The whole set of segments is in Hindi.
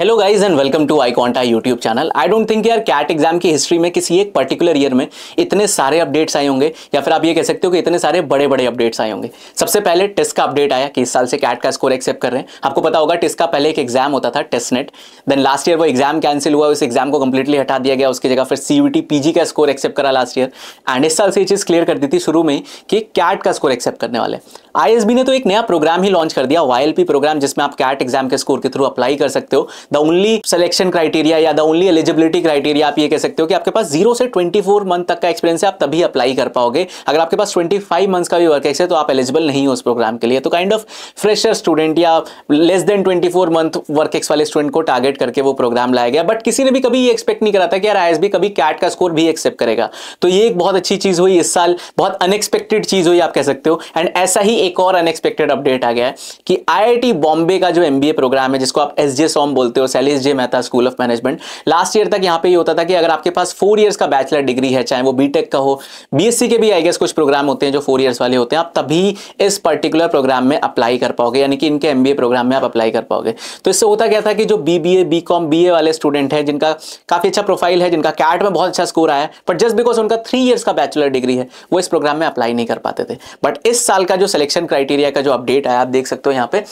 hello guys and welcome to I Konta YouTube channel I don't think यार कैट एग्जाम की हिस्ट्री में किसी एक पर्टिकुलर ईयर में इतने सारे अपडेट्स आए होंगे या फिर आप ये कह सकते हो कि इतने सारे बड़े बड़े अपडेट्स आए होंगे सबसे पहले टेस्ट का अपडेट आया कि इस साल से कैट का स्कोर एक्सेप्ट कर रहे हैं आपको पता होगा टेस्ट का पहले एक एग्जाम होता था test net then last year वो एग्जाम कैंसिल हुआ उस एग्जाम को कंप्लीटली हटा दिया गया उसकी जगह फिर सी पीजी का स्कोर एक्सेप्ट करा लास्ट ईयर एंड इस साल से ये चीज़ क्लियर कर दी थी शुरू में कि कैट का स्कोर एक्सेप्ट करने वाले आई ने तो एक नया प्रोग्राम ही लॉन्च कर दिया वाई प्रोग्राम जिसमें आप कैट एग्जाम के स्कोर के थ्रू अप्लाई कर सकते हो द ओनली सिलेक्शन क्राइटेरिया या द ओनली एलिजिबिलिटी क्राइटेरिया आप ये कह सकते हो कि आपके पास जीरो से ट्वेंटी फोर मंथ तक का एक्सपीरियंस है आप तभी अप्लाई कर पाओगे अगर आपके पास ट्वेंटी फाइव मंथ का भी वर्क एक्स है तो आप एलिजिबल नहीं हो उस प्रोग्राम के लिए तो काइंड ऑफ फ्रेशर स्टूडेंट या less than twenty four month work ex वाले स्टूडेंट को टारगेट करके वो प्रोग्राम लाया गया बट किसी ने भी कभी ये एक्सपेक्ट नहीं करा था कि यार आई एस कभी कैट का स्कोर भी एक्सेप्ट करेगा तो ये एक बहुत अच्छी चीज़ हुई इस साल बहुत अनएक्सपेक्टेड चीज़ हुई आप कह सकते हो एंड ऐसा ही एक और अनएक्सपेक्टेड अपडेट आ गया है कि आई बॉम्बे का जो एम प्रोग्राम है जिसको आप एस जे बोलते सकते हो Shailesh J Mehta school of management last year तक यहाँ पे ये होता था कि अगर आपके पास फोर ईयर्स का बैचलर डिग्री है चाहे वो बीटेक का हो बीएससी के भी आई गेस कुछ प्रोग्राम होते हैं जो फोर ईयर्स वाले होते हैं आप तभी इस पर्टिकुलर प्रोग्राम में अप्लाई कर पाओगे यानी कि इनके एम प्रोग्राम में आप अप्लाई कर पाओगे तो इससे होता क्या था कि जो B B A B com B A वाले स्टूडेंट हैं जिनका काफ़ी अच्छा प्रोफाइल है जिनका कैट में बहुत अच्छा स्कोर आया है बट जस्ट बिकॉज उनका थ्री ईयर्स का बैचलर डिग्री है वो इस प्रोग्राम में अप्लाई नहीं कर पाते थे बट इस साल का जो सिलेक्शन क्राइटेरिया का जो अपडेट आया आप देख सकते हो यहाँ पे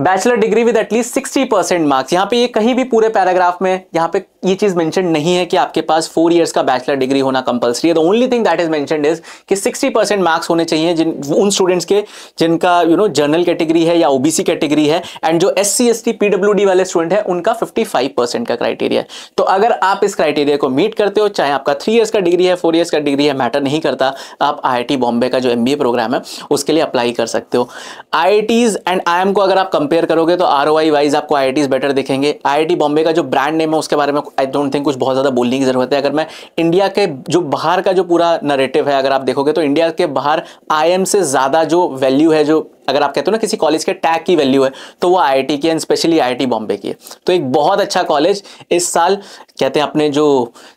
bachelor degree with at least sixty percent marks यहाँ पे ये कहीं भी पूरे पैराग्राफ में यहाँ पे ये चीज़ मेंशन नहीं है कि आपके पास फोर इयर्स का बैचलर डिग्री होना कंपलसरी है the only thing that is mention is कि 60 परसेंट मार्क्स होने चाहिए जिन उन स्टूडेंट्स के जिनका यू नो जनरल कैटेगरी है या ओबीसी कैटेगरी है एंड जो S C S T PWD वाले स्टूडेंट है उनका फिफ्टी परसेंट का क्राइटेरिया है तो अगर आप इस क्राइटेरिया को मीट करते हो चाहे आपका थ्री ईयर्स का डिग्री है फोर ईयर्स का डिग्री है मैटर नहीं करता आप आई बॉम्बे का जो एम प्रोग्राम है उसके लिए अप्लाई कर सकते हो आई एंड आई को अगर आप कंपेयर करोगे तो आर वाइज आपको आई बेटर दिखेंगे आई बॉम्बे का जो ब्रांड नेम है उसके बारे में आई डोंट थिंक कुछ बहुत ज़्यादा बोलने की ज़रूरत है अगर मैं इंडिया के जो बाहर का जो पूरा नरेटिव है अगर आप देखोगे तो इंडिया के बाहर आई से ज़्यादा जो वैल्यू है जो अगर आप कहते हो ना किसी कॉलेज के टैग की वैल्यू है तो वो आई की एंड स्पेशली आई बॉम्बे की है तो एक बहुत अच्छा कॉलेज इस साल कहते हैं अपने जो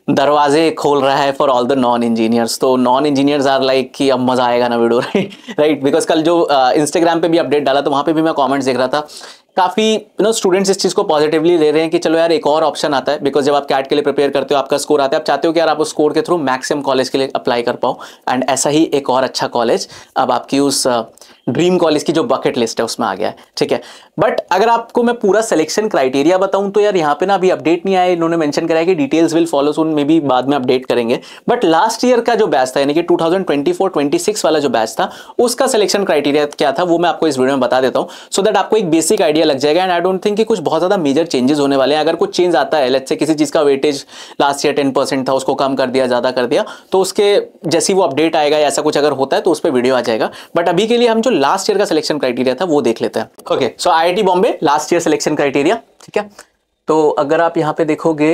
दरवाजे खोल रहा है for all the non engineers तो नॉन इंजीनियर्स आर लाइक कि अब मज़ा आएगा ना वीडियो राइट राइट बिकॉज कल जो इंस्टाग्राम uh, पे भी अपडेट डाला तो वहाँ पे भी मैं कमेंट्स देख रहा था काफ़ी यू नो स्टूडेंट्स इस चीज़ को पॉजिटिवली ले रहे हैं कि चलो यार एक और ऑप्शन आता है बिकॉज जब आप कैट के लिए प्रिपेयर करते हो आपका स्कोर आता है आप चाहते हो कि यार आप उस स्कोर के थ्रू मैक्सिमम कॉलेज के लिए अप्लाई कर पाओ एंड ऐसा ही एक और अच्छा कॉलेज अब आपकी उस ड्रीम uh, कॉलेज की जो बकेट लिस्ट है उसमें आ गया है ठीक है बट अगर आपको मैं पूरा सिलेक्शन क्राइटेरिया बताऊं तो यार यहाँ पे ना अभी अपडेट नहीं आया इन्होंने मेंशन कराया कि details will follow soon maybe बाद में अपडेट करेंगे बट लास्ट ईयर का जो बैच था यानी कि 2024-26 वाला जो बैच था उसका सिलेक्शन क्राइटेरिया क्या था वो मैं आपको इस वीडियो में बता देता हूँ सो so दैट आपको एक बेसिक आइडिया बढ़िया लग जाएगा एंड आई डोंट थिंक कि कुछ बहुत ज़्यादा मेजर चेंजेस होने वाले हैं अगर कुछ चेंज आता है लेट्स से किसी चीज़ का वेटेज लास्ट ईयर टेन था उसको कम कर दिया ज़्यादा कर दिया तो उसके जैसी वो अपडेट आएगा ऐसा कुछ अगर होता है तो उस पर वीडियो आ जाएगा बट अभी के लिए हम जो लास्ट ईयर का सिलेक्शन क्राइटेरिया था वो देख लेते हैं okay so I Bombay last year selection criteria ठीक है तो अगर आप यहाँ पे देखोगे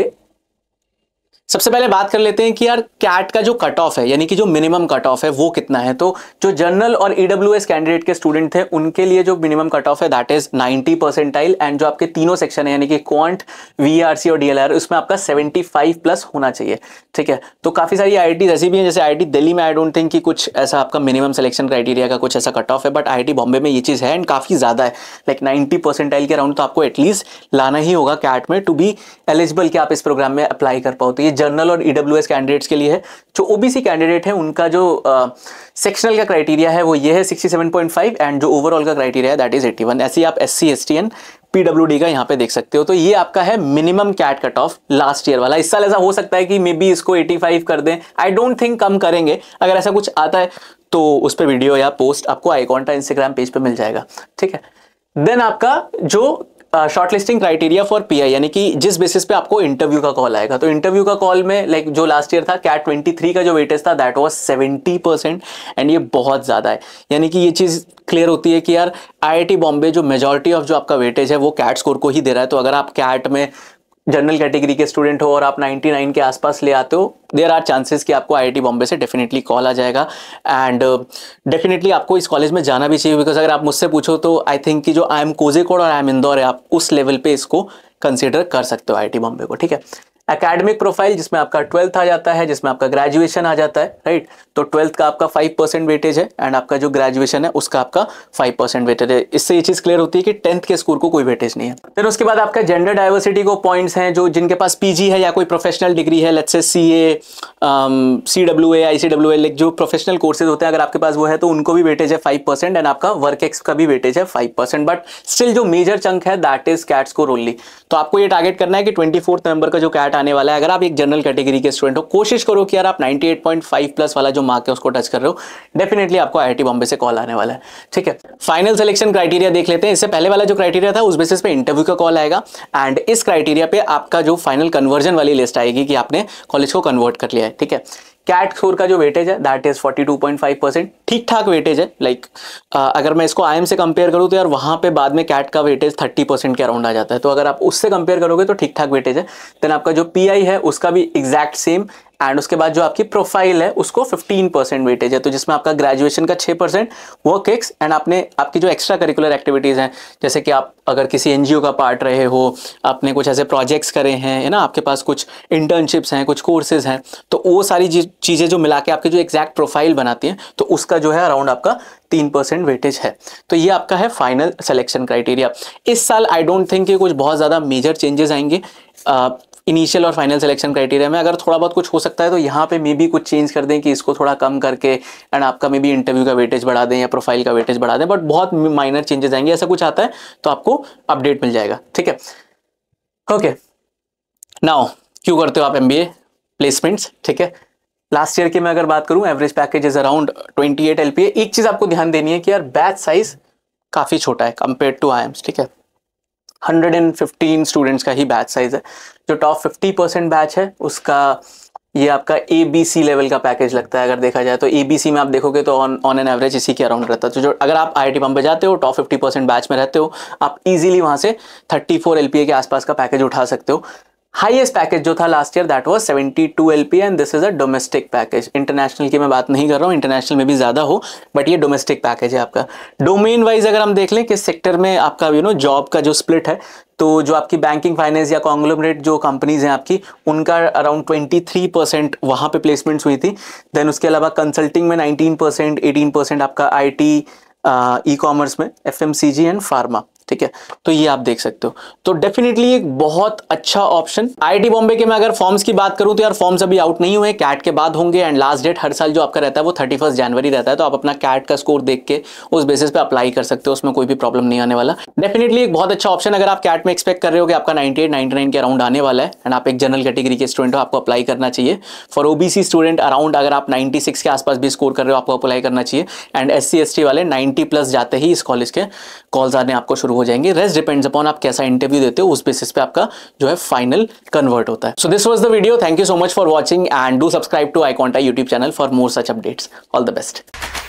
सबसे पहले बात कर लेते हैं कि यार कैट का जो कट ऑफ है यानी कि जो मिनिमम कट ऑफ है वो कितना है तो जो जनरल और ईडब्ल्यू e कैंडिडेट के स्टूडेंट थे उनके लिए जो मिनिमम कट ऑफ है दैट इज 90 परसेंटाइल एंड जो आपके तीनों सेक्शन है यानी कि क्वांट वीआरसी e और डीएलआर उसमें आपका 75 प्लस होना चाहिए ठीक है तो काफ़ी सारी आई ऐसी भी हैं जैसे आई दिल्ली में आई डोंट थिंक कि कुछ ऐसा आपका मिनिमम सिलेक्शन क्राइटेरिया का कुछ ऐसा कट ऑफ है बट आई बॉम्बे में ये चीज़ है एंड काफ़ी ज़्यादा है लाइक नाइन्टी परसेंटाइल के अराउंड तो आपको एटलीस्ट लाना ही होगा कैट में टू बी एलिजिबल कि आप इस प्रोग्राम में अप्लाई कर पाओ तो ये जर्नल और ईडब्ल्यू e कैंडिडेट्स के लिए है जो ओबीसी कैंडिडेट है उनका जो सेक्शनल uh, का क्राइटेरिया है वो ये है 67.5 एंड जो ओवरऑल का क्राइटेरिया है दैट इज 81 ऐसे ही आप S C S T and PWD का यहाँ पे देख सकते हो तो ये आपका है minimum CAT cut off last year वाला इस साल ऐसा हो सकता है कि मे बी इसको 85 कर दें आई डोंट थिंक कम करेंगे अगर ऐसा कुछ आता है तो उस पर वीडियो या पोस्ट आपको आईकॉन्टा इंस्टाग्राम पेज पर मिल जाएगा ठीक है देन आपका जो shortlisting criteria for I यानी कि जिस बेसिस पे आपको इंटरव्यू का कॉल आएगा तो इंटरव्यू का कॉल में लाइक like, जो लास्ट ईयर था कैट ट्वेंटी थ्री का जो वेटेज था that was seventy percent and ये बहुत ज़्यादा है यानी कि ये चीज़ क्लियर होती है कि यार टी बॉम्बे जो मेजोरिटी ऑफ जो आपका वेटेज है वो कैट स्कोर को ही दे रहा है तो अगर आप कैट में जनरल कैटेगरी के स्टूडेंट हो और आप 99 के आसपास ले आते हो देर आर चांसेस कि आपको आईआईटी बॉम्बे से डेफिनेटली कॉल आ जाएगा एंड डेफिनेटली uh, आपको इस कॉलेज में जाना भी चाहिए बिकॉज अगर आप मुझसे पूछो तो आई थिंक कि जो आई एम कोजेकोड और आई एम इंदौर है आप उस लेवल पे इसको कंसिडर कर सकते हो आई बॉम्बे को ठीक है एकेडमिक प्रोफाइल जिसमें आपका ट्वेल्थ आ जाता है जिसमें आपका ग्रेजुएशन आ जाता है राइट तो ट्वेल्थ का आपका फाइव परसेंट वेटेज है एंड आपका जो ग्रेजुएशन है उसका आपका फाइव परसेंट वेटेज है इससे ये चीज़ क्लियर होती है कि टेंथ के स्कोर को कोई वेटेज नहीं है फिर उसके बाद आपका जेंडर डाइवर्सिटी को पॉइंट्स हैं जो जिनके पास पीजी है या कोई प्रोफेशनल डिग्री है let's say C A C W A I C W A जो प्रोफेशनल कोर्सेज होते हैं अगर आपके पास वो है तो उनको भी वेटेज है फाइव परसेंट एंड आपका वर्क एक्स का भी वेटेज है फाइव परसेंट बट स्टिल जो मेजर चंक है दैट इज कैट को ओनली तो आपको ये टारगेट करना है कि ट्वेंटी नवंबर का जो कैट आने वाला है अगर आप एक जनरल कैटेगरी के स्टूडेंट हो कोशिश करो कि यार आप 98.5 प्लस वाला जो मार्क है उसको टच कर रहे हो डेफिनेटली आपको आई बॉम्बे से कॉल आने वाला है ठीक है फाइनल सिलेक्शन क्राइटेरिया देख लेते हैं इससे पहले वाला जो क्राइटेरिया था उस बेसिस पे इंटरव्यू का कॉल आएगा एंड इस क्राइटेरिया पे आपका जो फाइनल कन्वर्जन वाली लिस्ट आएगी कि आपने कॉलेज को कन्वर्ट कर लिया है ठीक है कैट फोर का जो वेटेज है दैट इज 42.5 परसेंट ठीक ठाक वेटेज है लाइक like, अगर मैं इसको आई से कंपेयर करूँ तो यार वहाँ पे बाद में कैट का वेटेज 30 परसेंट के अराउंड आ जाता है तो अगर आप उससे कंपेयर करोगे तो ठीक ठाक वेटेज है देन आपका जो पी है उसका भी एग्जैक्ट सेम एंड उसके बाद जो आपकी प्रोफाइल है उसको 15 परसेंट वेटेज है तो जिसमें आपका ग्रेजुएशन का 6 परसेंट वर्क एक्स एंड आपने आपकी जो एक्स्ट्रा करिकुलर एक्टिविटीज़ हैं जैसे कि आप अगर किसी एन का पार्ट रहे हो आपने कुछ ऐसे प्रोजेक्ट्स करे हैं है ना आपके पास कुछ इंटर्नशिप्स हैं कुछ कोर्सेज हैं तो वो सारी चीज़ें जो मिला के आपकी जो एग्जैक्ट प्रोफाइल बनाती हैं तो उसका जो है अराउंड आपका तीन परसेंट वेटेज है तो ये आपका है फाइनल सिलेक्शन क्राइटेरिया इस साल आई डोंट थिंक कि कुछ बहुत ज़्यादा मेजर चेंजेस आएंगे इनिशियल और फाइनल सिलेक्शन क्राइटेरिया में अगर थोड़ा बहुत कुछ हो सकता है तो यहाँ पे मे बी कुछ चेंज कर दें कि इसको थोड़ा कम करके एंड आपका मे बी इंटरव्यू का वेटेज बढ़ा दें या प्रोफाइल का वेटेज बढ़ा दें बट बहुत माइनर चेंजेस आएंगे ऐसा कुछ आता है तो आपको अपडेट मिल जाएगा ठीक है ओके नाउ क्यों करते हो आप एम प्लेसमेंट्स ठीक है लास्ट ईयर की मैं अगर बात करूँ average package is around twenty eight एक चीज़ आपको ध्यान देनी है कि यार बैच साइज काफ़ी छोटा है कंपेयर टू आई ठीक है 115 स्टूडेंट्स का ही बैच साइज है जो टॉप 50 परसेंट बैच है उसका ये आपका ए बी सी लेवल का पैकेज लगता है अगर देखा जाए तो ए बी सी में आप देखोगे तो ऑन ऑन एन एवरेज इसी के अराउंड रहता है तो जो अगर आप आई आई जाते हो टॉप फिफ्टी परसेंट बैच में रहते हो आप इजीली वहाँ से 34 फोर के आसपास का पैकेज उठा सकते हो हाईएस्ट पैकेज जो था last year that was 72 P and this is a domestic package international की मैं बात नहीं कर रहा हूँ इंटरनेशनल में भी ज़्यादा हो बट ये डोमेस्टिक पैकेज है आपका डोमेन वाइज अगर हम देख लें किस सेक्टर में आपका यू नो जॉब का जो स्प्लिट है तो जो आपकी बैंकिंग फाइनेंस या कॉन्ग्लोमरेट जो कंपनीज हैं आपकी उनका अराउंड 23 परसेंट वहाँ पर प्लेसमेंट्स हुई थी देन उसके अलावा कंसल्टिंग में 19 परसेंट एटीन परसेंट आपका आई ई कॉमर्स में F M C G and pharma ठीक है तो ये आप देख सकते हो तो डेफिनेटली एक बहुत अच्छा ऑप्शन आई बॉम्बे के मैं अगर फॉर्म्स की बात करूं तो यार फॉर्म्स अभी आउट नहीं हुए कैट के बाद होंगे एंड लास्ट डेट हर साल जो आपका रहता है वो थर्टी जनवरी रहता है तो आप अपना कैट का स्कोर देख के उस बेसिस पे अप्लाई कर सकते हो उसमें कोई भी प्रॉब्लम नहीं आने वाला डेफिनेटली एक बहुत अच्छा ऑप्शन अगर आप कैट में एक्सपेक्ट कर रहे हो कि आपका नाइनटी एट के अराउंड आने वाला है एंड आप एक जनरल कैटेगरी के स्टूडेंट हो आपको अप्लाई करना चाहिए फॉर ओबीसी स्टूडेंट अराउंड अगर आप नाइनटी के आसपास भी स्कोर कर रहे हो आपको अप्लाई करना चाहिए एंड एस सी वाले नाइन्टी प्लस जाते ही इस कॉलेज के कॉल्स आने आपको शुरू हो जाएंगे रेस्ट डिपेंड्स अपॉन आप कैसा इंटरव्यू देते हो उस बेसिस पे आपका जो है फाइनल कन्वर्ट होता है so this was the video thank you so much for watching and do subscribe to I Konta YouTube channel for more such updates all the best